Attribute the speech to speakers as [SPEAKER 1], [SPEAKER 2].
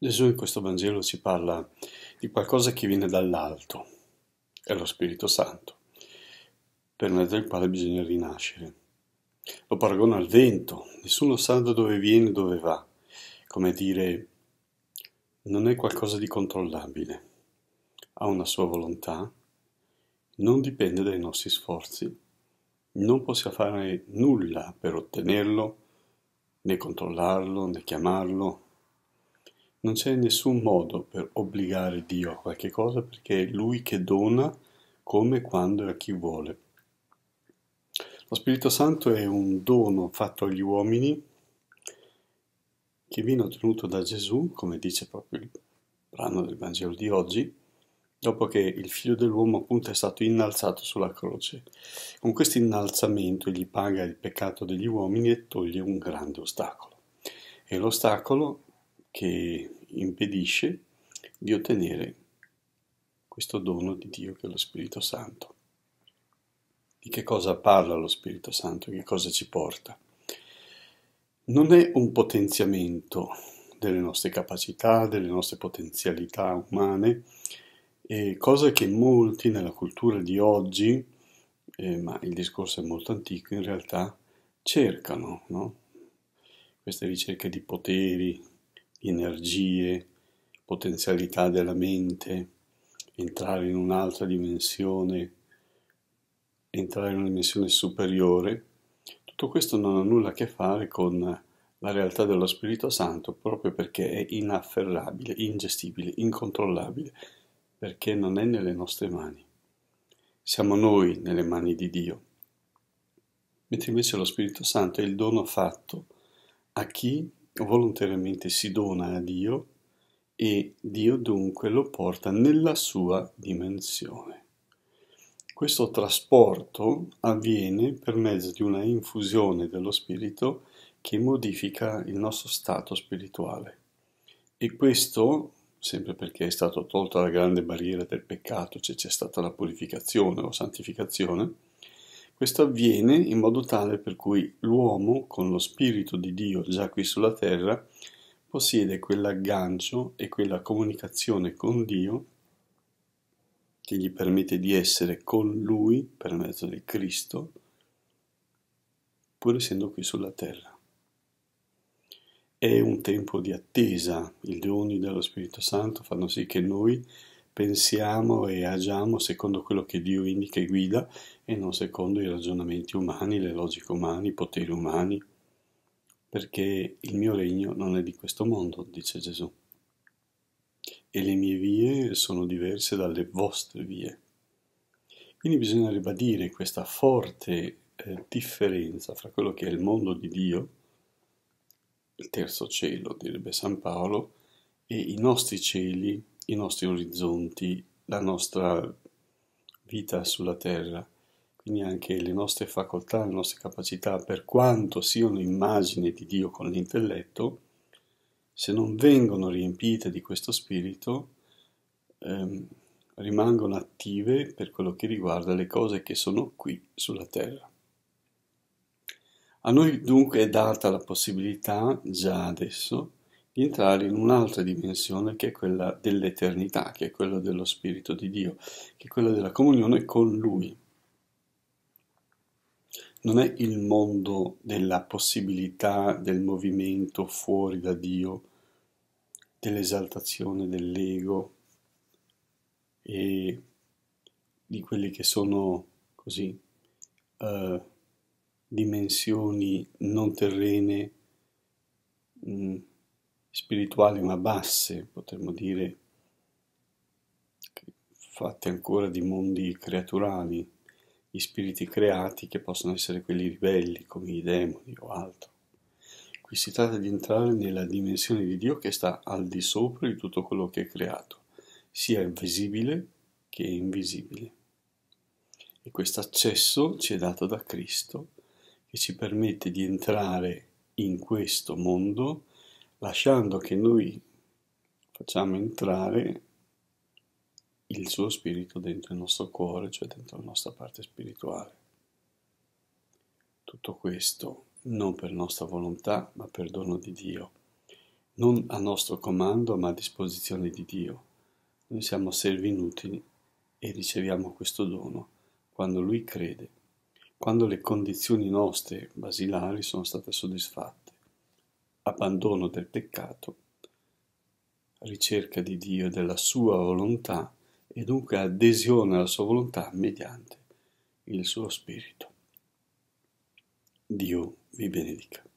[SPEAKER 1] Gesù in questo Vangelo ci parla di qualcosa che viene dall'alto, è lo Spirito Santo, per mezzo del quale bisogna rinascere. Lo paragona al vento, nessuno sa da dove viene e dove va, come dire, non è qualcosa di controllabile, ha una sua volontà, non dipende dai nostri sforzi, non possiamo fare nulla per ottenerlo, né controllarlo, né chiamarlo, non c'è nessun modo per obbligare Dio a qualche cosa perché è Lui che dona come, quando e a chi vuole. Lo Spirito Santo è un dono fatto agli uomini che viene ottenuto da Gesù, come dice proprio il brano del Vangelo di oggi, dopo che il figlio dell'uomo appunto è stato innalzato sulla croce. Con questo innalzamento egli paga il peccato degli uomini e toglie un grande ostacolo. E l'ostacolo che impedisce di ottenere questo dono di Dio che è lo Spirito Santo. Di che cosa parla lo Spirito Santo? Che cosa ci porta? Non è un potenziamento delle nostre capacità, delle nostre potenzialità umane, cosa che molti nella cultura di oggi, eh, ma il discorso è molto antico, in realtà cercano, no? queste ricerche di poteri, energie, potenzialità della mente, entrare in un'altra dimensione, entrare in una dimensione superiore, tutto questo non ha nulla a che fare con la realtà dello Spirito Santo proprio perché è inafferrabile, ingestibile, incontrollabile, perché non è nelle nostre mani. Siamo noi nelle mani di Dio, mentre invece lo Spirito Santo è il dono fatto a chi volontariamente si dona a Dio e Dio dunque lo porta nella sua dimensione. Questo trasporto avviene per mezzo di una infusione dello Spirito che modifica il nostro stato spirituale. E questo, sempre perché è stata tolta la grande barriera del peccato, cioè c'è stata la purificazione o santificazione, questo avviene in modo tale per cui l'uomo, con lo Spirito di Dio già qui sulla terra, possiede quell'aggancio e quella comunicazione con Dio che gli permette di essere con Lui per mezzo di Cristo, pur essendo qui sulla terra. È un tempo di attesa, i doni dello Spirito Santo fanno sì che noi pensiamo e agiamo secondo quello che Dio indica e guida e non secondo i ragionamenti umani, le logiche umane, i poteri umani, perché il mio regno non è di questo mondo, dice Gesù, e le mie vie sono diverse dalle vostre vie. Quindi bisogna ribadire questa forte eh, differenza fra quello che è il mondo di Dio, il terzo cielo, direbbe San Paolo, e i nostri cieli, i nostri orizzonti, la nostra vita sulla Terra, quindi anche le nostre facoltà, le nostre capacità, per quanto siano immagine di Dio con l'intelletto, se non vengono riempite di questo spirito, ehm, rimangono attive per quello che riguarda le cose che sono qui sulla Terra. A noi dunque è data la possibilità, già adesso, entrare in un'altra dimensione che è quella dell'eternità, che è quella dello Spirito di Dio, che è quella della comunione con Lui. Non è il mondo della possibilità del movimento fuori da Dio, dell'esaltazione dell'ego e di quelli che sono così uh, dimensioni non terrene mh, mm, spirituali ma basse, potremmo dire, fatte ancora di mondi creaturali, gli spiriti creati che possono essere quelli ribelli come i demoni o altro. Qui si tratta di entrare nella dimensione di Dio che sta al di sopra di tutto quello che è creato, sia visibile che invisibile. E questo accesso ci è dato da Cristo, che ci permette di entrare in questo mondo lasciando che noi facciamo entrare il suo spirito dentro il nostro cuore, cioè dentro la nostra parte spirituale. Tutto questo non per nostra volontà, ma per dono di Dio, non a nostro comando, ma a disposizione di Dio. Noi siamo servi inutili e riceviamo questo dono quando Lui crede, quando le condizioni nostre basilari sono state soddisfatte abbandono del peccato, ricerca di Dio e della sua volontà e dunque adesione alla sua volontà mediante il suo spirito. Dio vi benedica.